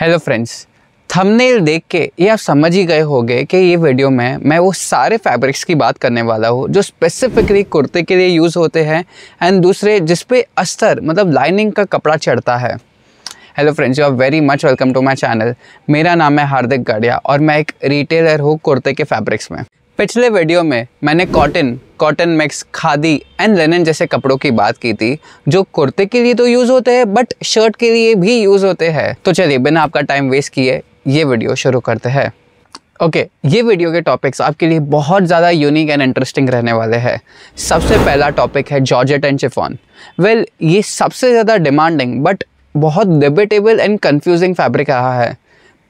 hello friends thumbnail देख के ये आप समझ ही गए होंगे कि ये वीडियो में मैं वो सारे फैब्रिक्स की बात करने वाला हूँ जो स्पेसिफिकली कुर्ते के लिए यूज़ होते हैं एंड दूसरे जिस पे अस्तर मतलब लाइनिंग का कपड़ा चढ़ता है hello friends you are very much welcome to my channel मेरा नाम है हार्दिक गाड़िया और मैं एक रिटेलर हूँ कुर्ते के फैब्रिक्स में पिछले वीडियो में मैंने cotton cotton max khadi and linen जैसे कपड़ों की बात की थी जो कुर्ते के लिए तो यूज़ होते हैं बट शर्ट के लिए भी यूज़ होते हैं तो चलिए बिना आपका टाइम वेस्ट किए ये वीडियो शुरू करते हैं ओके okay, ये वीडियो के टॉपिक्स आपके लिए बहुत ज़्यादा यूनिक एंड इंटरेस्टिंग रहने वाले हैं सबसे पहला टॉपिक है जॉर्जेट एंड चिफॉन वेल ये सबसे ज़्यादा डिमांडिंग बट बहुत डिबेटेबल एंड कंफ्यूजिंग फैब्रिक रहा है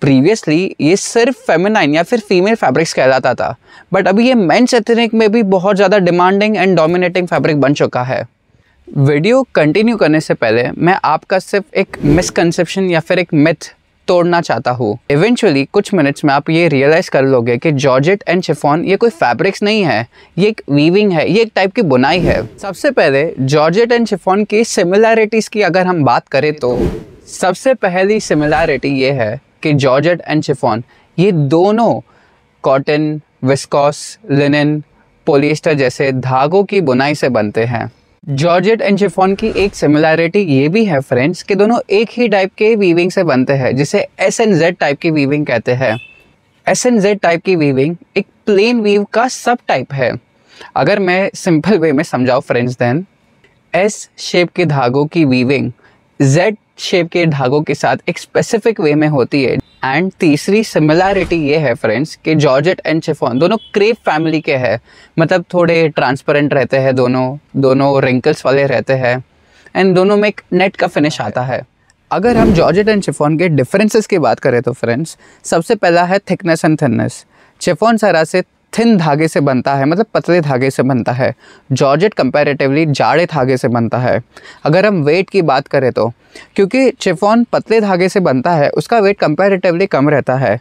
प्रीवियसली ये सिर्फ फेमिनाइन या फिर फीमेल फैब्रिक्स कहलाता था बट अभी ये मेंस एथनिक में भी बहुत ज़्यादा डिमांडिंग एंड डोमिनेटिंग फैब्रिक बन चुका है वीडियो कंटिन्यू करने से पहले मैं आपका सिर्फ एक मिसकनसेप्शन या फिर एक मिथ तोड़ना चाहता हूँ इवेंचुअली कुछ मिनट्स में आप ये रियलाइज़ कर लोगे कि जॉर्जेट एंड शिफॉन ये कोई फैब्रिक्स नहीं है ये एक वीविंग है ये एक टाइप की बुनाई है सबसे पहले जॉर्जेट एंड शिफॉन की सिमिलैरिटीज़ की अगर हम बात करें तो सबसे पहली सिमिलैरिटी ये है कि जॉर्जेट एंड शिफॉन ये दोनों कॉटन विस्कॉस लिनन पोलिएस्टर जैसे धागों की बुनाई से बनते हैं जॉर्जेट एंड शिफॉन की एक सिमिलैरिटी ये भी है फ्रेंड्स कि दोनों एक ही टाइप के वीविंग से बनते हैं जिसे एस एन जेड टाइप की वीविंग कहते हैं एस एन जेड टाइप की वीविंग एक प्लेन वीव का सब टाइप है अगर मैं सिंपल वे में समझाऊँ फ्रेंड्स देन एस शेप के धागों की वीविंग जेड शेप के धागों के साथ एक स्पेसिफिक वे में होती है एंड तीसरी सिमिलैरिटी ये है फ्रेंड्स कि जॉर्जेट एंड चिफोन दोनों क्रेप फैमिली के हैं मतलब थोड़े ट्रांसपेरेंट रहते हैं दोनों दोनों रिंकल्स वाले रहते हैं एंड दोनों में एक नेट का फिनिश आता है अगर हम जॉर्जेट एंड चिफोन के डिफरेंसेस की बात करें तो फ्रेंड्स सबसे पहला है थिकनेस एंड थिननेस चिफोन सरा से थिन धागे से बनता है मतलब पतले धागे से बनता है जॉर्जेट कंपैरेटिवली जाड़े धागे से बनता है अगर हम वेट की बात करें तो क्योंकि चिफॉन पतले धागे से बनता है उसका वेट कंपैरेटिवली कम रहता है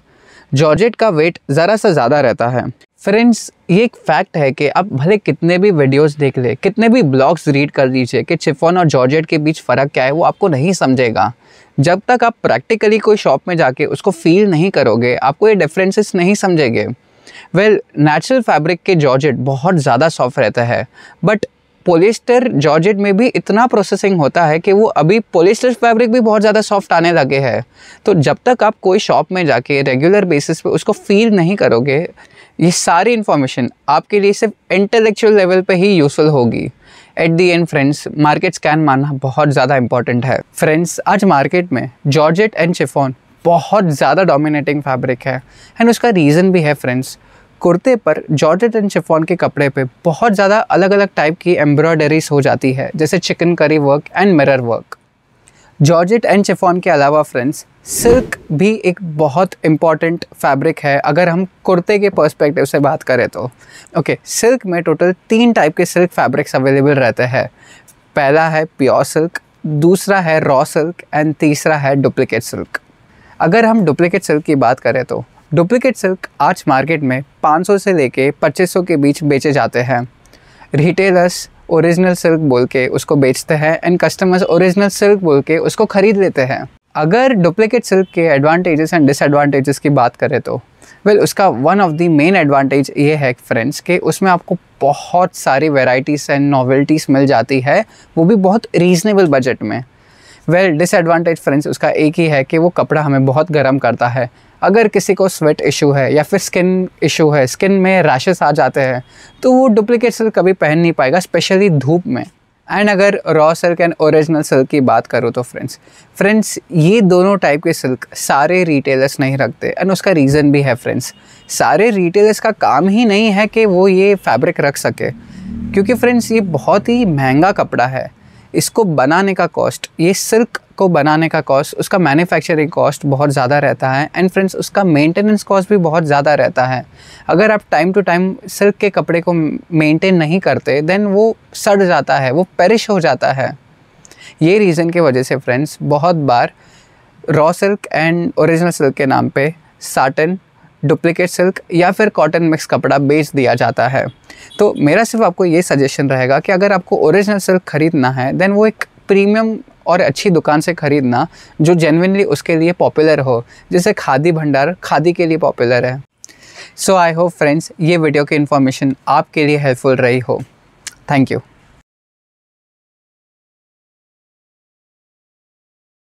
जॉर्जेट का वेट ज़रा सा ज़्यादा रहता है फ्रेंड्स ये एक फैक्ट है कि आप भले कितने भी वीडियोस देख ले कितने भी ब्लॉग्स रीड कर लीजिए कि चिफॉन और जॉर्जेट के बीच फ़र्क क्या है वो आपको नहीं समझेगा जब तक आप प्रैक्टिकली कोई शॉप में जाके उसको फील नहीं करोगे आपको ये डिफरेंसेस नहीं समझेंगे वेल नेचुरल फैब्रिक के जॉर्जेट बहुत ज़्यादा सॉफ्ट रहता है बट पोलिस्टर जॉर्जेट में भी इतना प्रोसेसिंग होता है कि वो अभी पोलिस्टर फैब्रिक भी बहुत ज़्यादा सॉफ्ट आने लगे हैं तो जब तक आप कोई शॉप में जाके रेगुलर बेसिस पे उसको फील नहीं करोगे ये सारी इन्फॉर्मेशन आपके लिए सिर्फ इंटेलेक्चुअल लेवल पे ही यूज़फुल होगी at the end friends market scan मानना बहुत ज़्यादा इंपॉर्टेंट है फ्रेंड्स आज मार्केट में जॉर्जेट एंड शिफोन बहुत ज़्यादा डोमिनेटिंग फैब्रिक है एंड उसका रीज़न भी है फ्रेंड्स कुर्ते पर जॉर्ज एंड शिफॉन के कपड़े पे बहुत ज़्यादा अलग अलग टाइप की एम्ब्रॉयडरीज हो जाती है जैसे chikankari work and mirror work georgette and chiffon के अलावा फ्रेंड्स सिल्क भी एक बहुत इम्पॉर्टेंट फैब्रिक है अगर हम कुर्ते के पर्सपेक्टिव से बात करें तो ओके okay, सिल्क में टोटल तीन टाइप के सिल्क फैब्रिक्स अवेलेबल रहते हैं पहला है प्योर सिल्क दूसरा है रॉ सिल्क एंड तीसरा है डुप्लीकेट सिल्क अगर हम डुप्लीकेट सिल्क की बात करें तो डुप्लीकेट सिल्क आज मार्केट में 500 से लेके 2500 के बीच बेचे जाते हैं रिटेलर्स ओरिजिनल सिल्क बोल के उसको बेचते हैं एंड कस्टमर्स ओरिजिनल सिल्क बोल के उसको ख़रीद लेते हैं अगर डुप्लीकेट सिल्क के एडवांटेजेस एंड डिसएडवांटेजेस की बात करें तो वेल well, उसका one of the main advantage ये है फ्रेंड्स कि उसमें आपको बहुत सारी वेराइटीज़ एंड नॉवल्टीज़ मिल जाती है वो भी बहुत रीज़नेबल बजट में वेल डिसएडवांटेज फ्रेंड्स उसका एक ही है कि वो कपड़ा हमें बहुत गर्म करता है अगर किसी को स्वेट इशू है या फिर स्किन इशू है स्किन में रैशेस आ जाते हैं तो वो डुप्लिकेट सिल्क कभी पहन नहीं पाएगा स्पेशली धूप में एंड अगर raw silk and original silk की बात करो तो फ्रेंड्स फ्रेंड्स ये दोनों टाइप के सिल्क सारे रिटेलर्स नहीं रखते एंड उसका रीज़न भी है फ्रेंड्स सारे रिटेलर्स का काम ही नहीं है कि वो ये फैब्रिक रख सके क्योंकि फ्रेंड्स ये बहुत ही महंगा कपड़ा है इसको बनाने का कॉस्ट ये सिल्क को बनाने का कॉस्ट उसका मैन्युफैक्चरिंग कॉस्ट बहुत ज़्यादा रहता है एंड फ्रेंड्स उसका मेंटेनेंस कॉस्ट भी बहुत ज़्यादा रहता है अगर आप टाइम टू टाइम सिल्क के कपड़े को मेंटेन नहीं करते देन वो सड़ जाता है वो पेरिश हो जाता है ये रीज़न की वजह से फ्रेंड्स बहुत बार raw silk and original silk के नाम पे साटन डुप्लीकेट सिल्क या फिर कॉटन मिक्स कपड़ा बेच दिया जाता है तो मेरा सिर्फ आपको ये सजेशन रहेगा कि अगर आपको ओरिजिनल सिल्क ख़रीदना है देन वो एक प्रीमियम और अच्छी दुकान से ख़रीदना जो जेनविनली उसके लिए पॉपुलर हो जैसे खादी भंडार खादी के लिए पॉपुलर है सो आई होप फ्रेंड्स ये वीडियो की इन्फॉर्मेशन आपके लिए हेल्पफुल रही हो थैंक यू